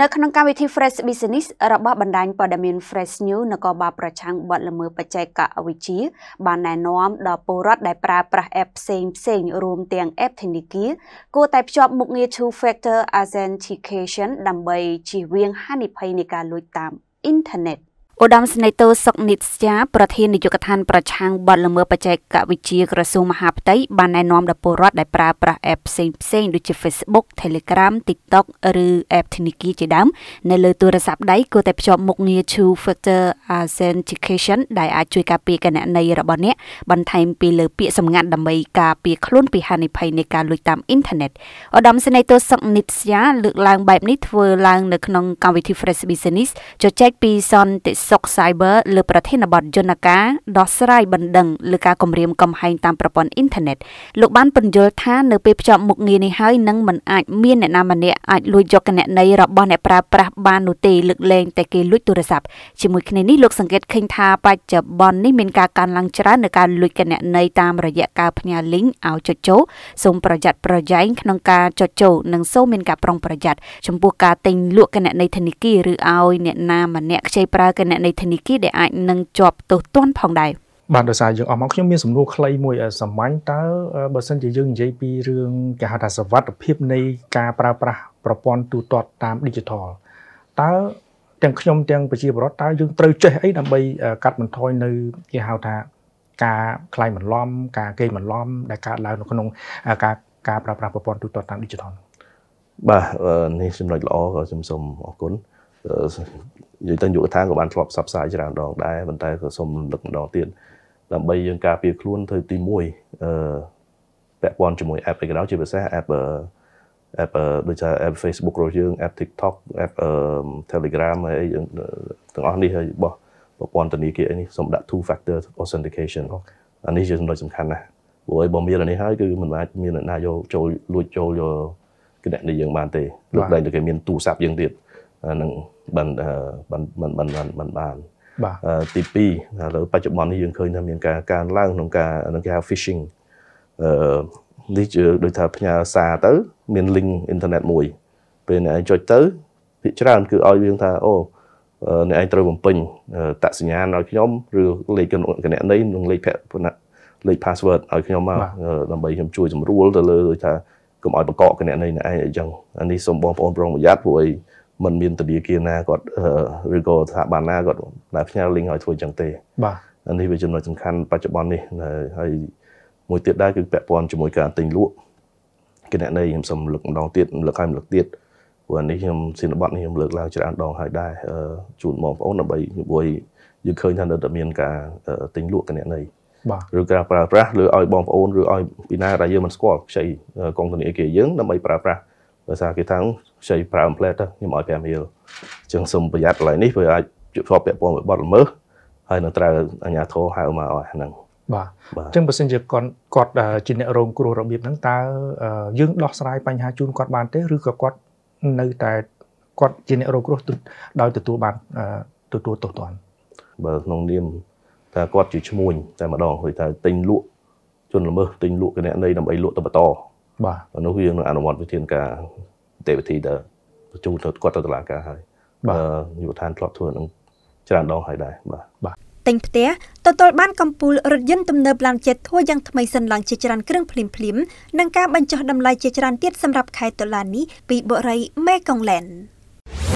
នៅក្នុងកម្មវិធី Fresh Business របស់បណ្ដាញព័ត៌មាន Fresh News នគរបាលប្រឆាំងបទល្មើសបច្ចេកវិទ្យាបានណែនាំដល់ពលរដ្ឋដែលប្រើប្រាស់ app ផ្សេងផ្សេងរួមទាំង app ធនាគារគួរតែភ្ជាប់មុខងារ Two Factor Authentication ដើម្បីជៀសវាងហានិភ័យនៃការលួចតាមអ៊ីនធឺណិត។ឧត្តមសេនីយ៍តូសុកនិតស្យាប្រធាននាយកដ្ឋានប្រឆាំងបទល្មើសបច្ចេកវិទ្យាក្រសួងមហាផ្ទៃបានណែនាំដល់ពលរដ្ឋដែលប្រើប្រាស់ app ផ្សេងផ្សេងដូចជា Facebook, Telegram, TikTok ឬ app ធនាគារជាដើមនៅលើទូរស័ព្ទដៃគួរតែភ្ជាប់មុខងារ Two Factor Authentication ដែលអាចជួយការពារគណនីរបស់អ្នកបន្ថែមពីលើពាក្យសម្ងាត់ដើម្បីការពារខ្លួនពីហានិភ័យនៃការលួចតាមអ៊ីនធឺណិតឧត្តមសេនីយ៍តូសុកនិតស្យាលើកឡើងបែបនេះធ្វើឡើងនៅក្នុងកម្មវិធី Fresh Business ជជែកពីសន្តិសុខ Cyber លើប្រធានបទយន្តការដោះស្រាយបណ្ដឹងលើការគំរាមកំហែងតាមប្រព័ន្ធអ៊ីនធឺណិតលោកបានពន្យល់ថានៅពេលភ្ជាប់មុខងារនេះហើយនឹងមិនអាចមានអ្នកណាម្នាក់អាចលួចយកគណនីរបស់អ្នកប្រើប្រាស់បាននោះទេលើកលែងតែគេលួចទូរស័ព្ទជាមួយគ្នានេះលោកសង្កេតឃើញថាបច្ចុប្បន្ននេះមានការកើនឡើងច្រើននៃការលួចគណនីតាមរយៈការផ្ញើ link ឲ្យចុចចូលសូមប្រយ័ត្នប្រយែងក្នុងការចុចចូលនិងសូមមានការប្រុងប្រយ័ត្នចំពោះការទិញលក់គណនីធនាគារឬឲ្យអ្នកណាម្នាក់ខ្ចីប្រើគណអ្នកនៃធនីគារដែលអាចនឹងជាប់ទោសទណ្ឌផងដែរបាទដោយសារយើងអស់មកខ្ញុំមានសំណួរខ្លីមួយសាមញ្ញតើបើសិនជាយើងនិយាយពីរឿងគេហៅថាសវត្ថភាពនៃការប្រើប្រាស់ប្រព័ន្ធទូទាត់តាម digital តើទាំងខ្ញុំទាំងប្រជាពលរដ្ឋតើយើងត្រូវចេះអីដើម្បីកាត់បន្ថយនៅគេហៅថាការខ្លាញ់បន្លំការកេងបន្លំដែលកើតឡើងនៅក្នុង ការការប្រើប្រាស់ប្រព័ន្ធទូទាត់តាម digital បាទនេះចំណុចល្អក៏ខ្ញុំសូមអរគុណអឺនិយាយទៅយុគថាក៏បានធ្លាប់ផ្សព្វផ្សាយច្រើនដងដែរប៉ុន្តែក៏សូមរំលឹកម្ដងទៀតដើម្បីយើងការពារខ្លួនទៅទី1អឺពាក់ព័ន្ធជាមួយ app ឯក៏ដោយជាពិសេស app app ដូចជា app Facebook របស់យើង app TikTok app Telegram ហើយយើងទាំងអស់នេះហើយរបស់ប្រព័ន្ធធនាគារនេះសូមដាក់ two factor authentication អានេះជាចំណុចសំខាន់ណាស់ព្រោះឲ្យបើមានអានេះហើយគឺមិនអាចមានអ្នកណាយកចូលលួចចូលយកគណនីយើងបានទេលើកឡើងតែគេមានទូរស័ព្ទយើងទៀតនឹងបានបានបានបានបានបាទទី2ឥឡូវបច្ចុប្បន្ននេះយើងឃើញថាមានការកើនឡើងក្នុងការនឹងគេហៅ phishing អឺនេះគឺដូចថាផ្ញើសារទៅ មាន link អ៊ីនធឺណិតមួយពេលអ្នកឯងចុចទៅភាគច្រើន គឺឲ្យយើងថាអូអ្នកឯងត្រូវបំពេញតសញ្ញាណឲ្យខ្ញុំឬលេខគណនីនិងលេខលេខ password ឲ្យខ្ញុំមកដើម្បីខ្ញុំជួយសម្រួលទៅលើដូចថាកុំឲ្យបង្កកគណនីអ្នកឯងអញ្ចឹងអានេះសូមបងប្អូនប្រុងប្រយ័ត្នព្រោះអីមិនមានតលាគារណាគាត់ឬក៏ស្ថាប័នណាគាត់ដែលផ្ញើ link ឲ្យធ្វើចឹងទេ បាទនេះវាចំណុចសំខាន់បច្ចុប្បន្ននេះហើយមួយទៀតដែរគឺពាក់ព័ន្ធជាមួយការទិញលក់គណនីខ្ញុំសូមលើកម្ដងទៀតលើកហើយលើកទៀតព្រោះនេះខ្ញុំសិនប័តនេះខ្ញុំលើកឡើងច្រើនដងហើយដែរជូនបងប្អូនដើម្បីព្រោះយើងឃើញថានៅតែមាន ការទិញលក់គណនីបាទឬការប្រើប្រាស់ឬឲ្យបងប្អូនឬឲ្យពីណាដែលយើងមិនស្គាល់ខ្ចីកងធនាគារយើងដើម្បីប្រើប្រាស់ដោយសារគេថាខ្ចីប្រើ template ទៅខ្ញុំឲ្យ5រៀលអញ្ចឹងសូមប្រយ័ត្នកន្លែងនេះវាអាចជាប់ពាក់ព័ន្ធមួយបទល្មើសហើយនឹងត្រូវអាជ្ញាធរហៅមកឲ្យហ្នឹងបាទអញ្ចឹងបើសិនជាគាត់គាត់ជាអ្នករងគ្រោះរបៀបហ្នឹងតើយើងដោះស្រាយបញ្ហាជូនគាត់បានទេឬក៏គាត់នៅតែគាត់ជាអ្នករងគ្រោះដោយទទួលបានទទួលទោសទណ្ឌបើក្នុងនាមថាគាត់ជាឈ្មួញតែម្ដងហួយថាទិញលក់ជនល្មើសទិញលក់កណន័យដើម្បីលក់ទៅបន្តបាទមនុស្សយើងនឹងអនុវត្តវិធានការទេវធីទៅបញ្ជូនទៅគាត់ទៅតុលាការហើយបើយុវឋានធ្លាប់ធ្វើនឹងច្រើនដងហើយដែរបាទបាទទិញផ្ទះទទួលបានកម្ពូលរថយន្តទំនើបឡានចិត្តធួយ៉ាងថ្មីសិនឡើងជាច្រើនគ្រឿងភ្លាមភ្លាមនិងការបញ្ចុះតម្លៃជាច្រើនទៀតសម្រាប់ខែតុលានេះពីបុរីមេកុងឡែន